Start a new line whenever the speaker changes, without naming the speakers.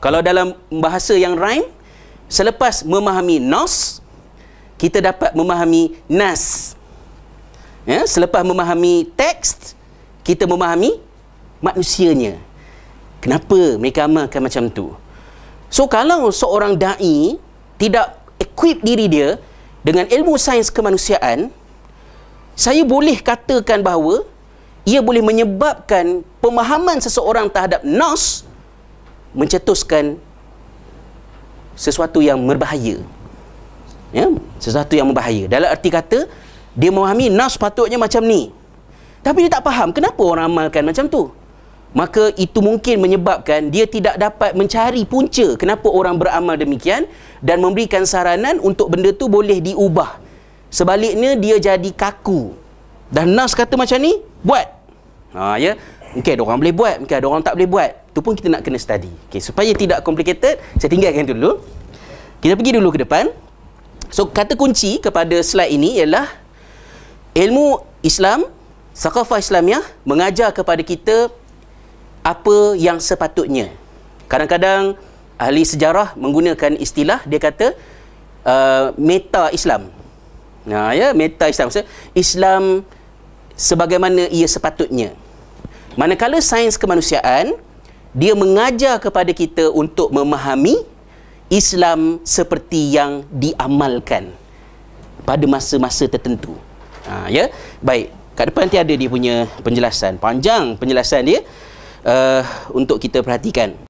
Kalau dalam bahasa yang rhyme, selepas memahami nos, kita dapat memahami nas. Ya, selepas memahami teks, kita memahami manusianya. Kenapa mereka amalkan macam tu? So kalau seorang dai tidak equip diri dia dengan ilmu sains kemanusiaan, saya boleh katakan bahawa ia boleh menyebabkan pemahaman seseorang terhadap nas mencetuskan sesuatu yang berbahaya ya sesuatu yang berbahaya dalam arti kata dia memahami nas patutnya macam ni tapi dia tak faham kenapa orang amalkan macam tu maka itu mungkin menyebabkan dia tidak dapat mencari punca kenapa orang beramal demikian dan memberikan saranan untuk benda tu boleh diubah sebaliknya dia jadi kaku dan nas kata macam ni buat ha ya Mungkin ada orang boleh buat, mungkin ada orang tak boleh buat. Itu pun kita nak kena study. Okay, supaya tidak complicated, saya tinggalkan dulu. Kita pergi dulu ke depan. So, kata kunci kepada slide ini ialah ilmu Islam, Saqafah Islamiah mengajar kepada kita apa yang sepatutnya. Kadang-kadang ahli sejarah menggunakan istilah, dia kata uh, meta Islam. Nah, ya, meta Islam. Maksudnya, Islam sebagaimana ia sepatutnya. Manakala sains kemanusiaan dia mengajar kepada kita untuk memahami Islam seperti yang diamalkan pada masa-masa tertentu. Ha, ya. Baik, kat depan nanti ada dia punya penjelasan. Panjang penjelasan dia uh, untuk kita perhatikan.